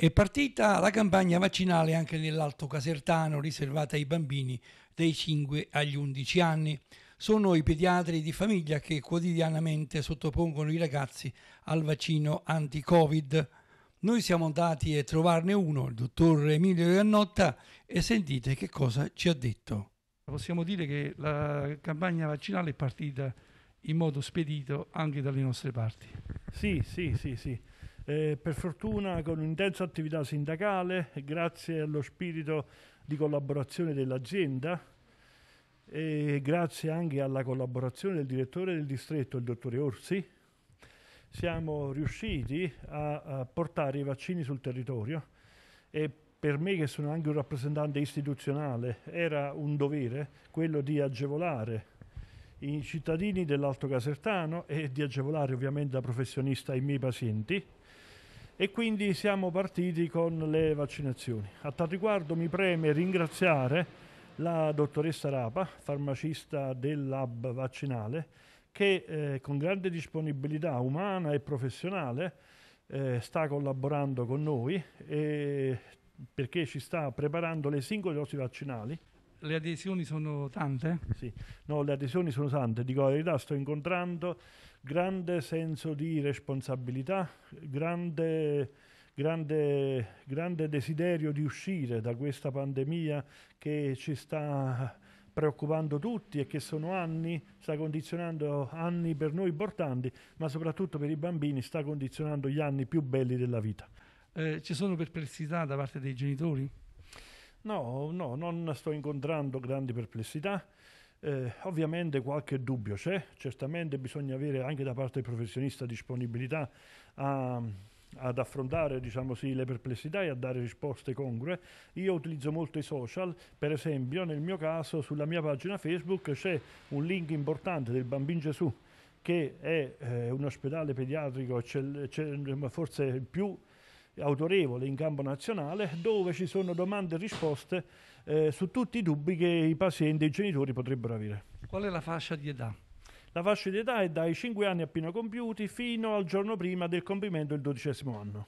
È partita la campagna vaccinale anche nell'Alto Casertano riservata ai bambini dai 5 agli 11 anni. Sono i pediatri di famiglia che quotidianamente sottopongono i ragazzi al vaccino anti-Covid. Noi siamo andati a trovarne uno, il dottor Emilio Gannotta, e sentite che cosa ci ha detto. Possiamo dire che la campagna vaccinale è partita in modo spedito anche dalle nostre parti. Sì, sì, sì, sì. Eh, per fortuna con un'intensa attività sindacale, grazie allo spirito di collaborazione dell'azienda e grazie anche alla collaborazione del direttore del distretto, il dottore Orsi, siamo riusciti a, a portare i vaccini sul territorio e per me che sono anche un rappresentante istituzionale era un dovere quello di agevolare i cittadini dell'Alto Casertano e di agevolare ovviamente da professionista i miei pazienti e quindi siamo partiti con le vaccinazioni. A tal riguardo mi preme ringraziare la dottoressa Rapa, farmacista del lab vaccinale, che eh, con grande disponibilità umana e professionale eh, sta collaborando con noi eh, perché ci sta preparando le singole dosi vaccinali le adesioni sono tante? Sì, no, le adesioni sono tante. Dico la verità, sto incontrando grande senso di responsabilità, grande, grande, grande desiderio di uscire da questa pandemia che ci sta preoccupando tutti e che sono anni, sta condizionando anni per noi importanti, ma soprattutto per i bambini sta condizionando gli anni più belli della vita. Eh, ci sono perplessità da parte dei genitori? No, no, non sto incontrando grandi perplessità. Eh, ovviamente qualche dubbio c'è, certamente bisogna avere anche da parte del professionista disponibilità a, ad affrontare diciamo sì, le perplessità e a dare risposte congrue. Io utilizzo molto i social, per esempio nel mio caso sulla mia pagina Facebook c'è un link importante del Bambin Gesù che è eh, un ospedale pediatrico, c'è, c'è, forse il più autorevole in campo nazionale dove ci sono domande e risposte eh, su tutti i dubbi che i pazienti e i genitori potrebbero avere. Qual è la fascia di età? La fascia di età è dai 5 anni appena compiuti fino al giorno prima del compimento del dodicesimo anno.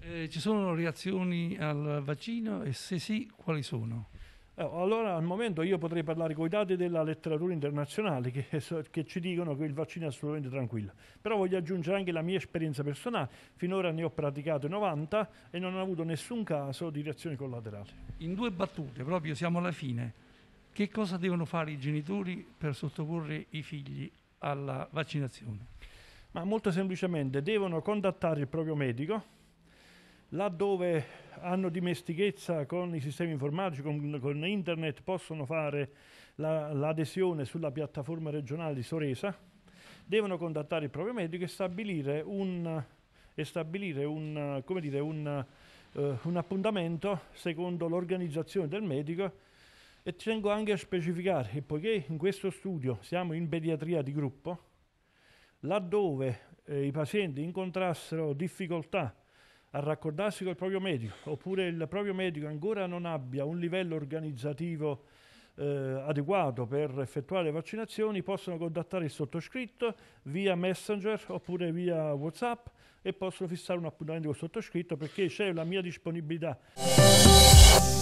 Eh, ci sono reazioni al vaccino e se sì, quali sono? Eh, allora al momento io potrei parlare con i dati della letteratura internazionale che, che, ci dicono che il vaccino è assolutamente tranquillo, però voglio aggiungere anche la mia esperienza personale, finora ne ho praticato 90 e non ho avuto nessun caso di reazioni collaterali. In due battute, proprio siamo alla fine, che cosa devono fare i genitori per sottoporre i figli alla vaccinazione? Ma molto semplicemente devono contattare il proprio medico, laddove hanno dimestichezza con i sistemi informatici, con, con internet, possono fare la, l'adesione sulla piattaforma regionale di Soresa, devono contattare il proprio medico e stabilire un, e stabilire un, dire, un, uh, un appuntamento secondo l'organizzazione del medico e tengo anche a specificare che poiché in questo studio siamo in pediatria di gruppo, laddove eh, i pazienti incontrassero difficoltà a raccordarsi col proprio medico, oppure il proprio medico ancora non abbia un livello organizzativo eh, adeguato per effettuare le vaccinazioni, possono contattare il sottoscritto via Messenger oppure via WhatsApp e possono fissare un appuntamento con il sottoscritto perché c'è la mia disponibilità.